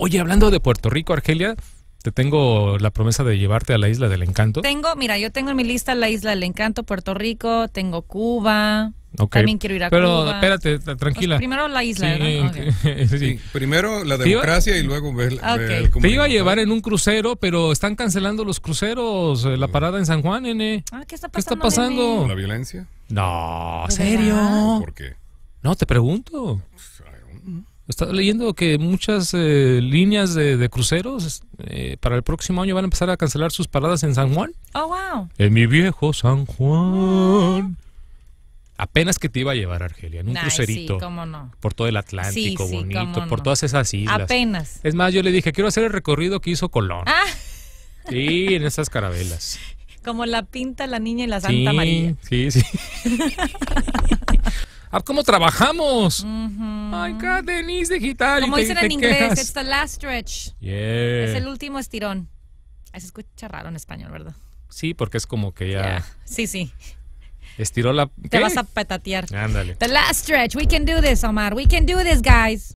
Oye, hablando de Puerto Rico, Argelia, te tengo la promesa de llevarte a la Isla del Encanto. Tengo, mira, yo tengo en mi lista la Isla del Encanto, Puerto Rico, tengo Cuba. También quiero ir a Cuba. Pero espérate, tranquila. Pues, primero la isla. Sí, primero la democracia y luego ver, okay. Te iba a llevar en un crucero, pero están cancelando los cruceros. Eh, la oh. parada en San Juan, nene. Ah, ¿Qué está pasando? ¿Qué está pasando? ¿La violencia? No, ¿serio? ¿Por qué? No, te pregunto. Pues, estaba leyendo que muchas eh, líneas de, cruceros eh, para el próximo año van a empezar a cancelar sus paradas en San Juan. Oh, wow. En mi viejo San Juan. Apenas que te iba a llevar Argelia, en un crucerito. Por todo el Atlántico, bonito, por todas esas islas. Apenas. Es más, yo le dije, quiero hacer el recorrido que hizo Colón. Ah. Sí, en esas carabelas. Como la pinta la niña y la Santa María. Sí, sí. ¿Cómo trabajamos? Ay, God, Denise Digital. Como dicen en inglés, it's the last stretch. Yeah. Es el último estirón. Se escucha raro en español, ¿verdad? Sí, porque es como que ya... Sí, sí. Estiró la... Te vas a petatear. Ándale. The last stretch. We can do this, Omar. We can do this, guys.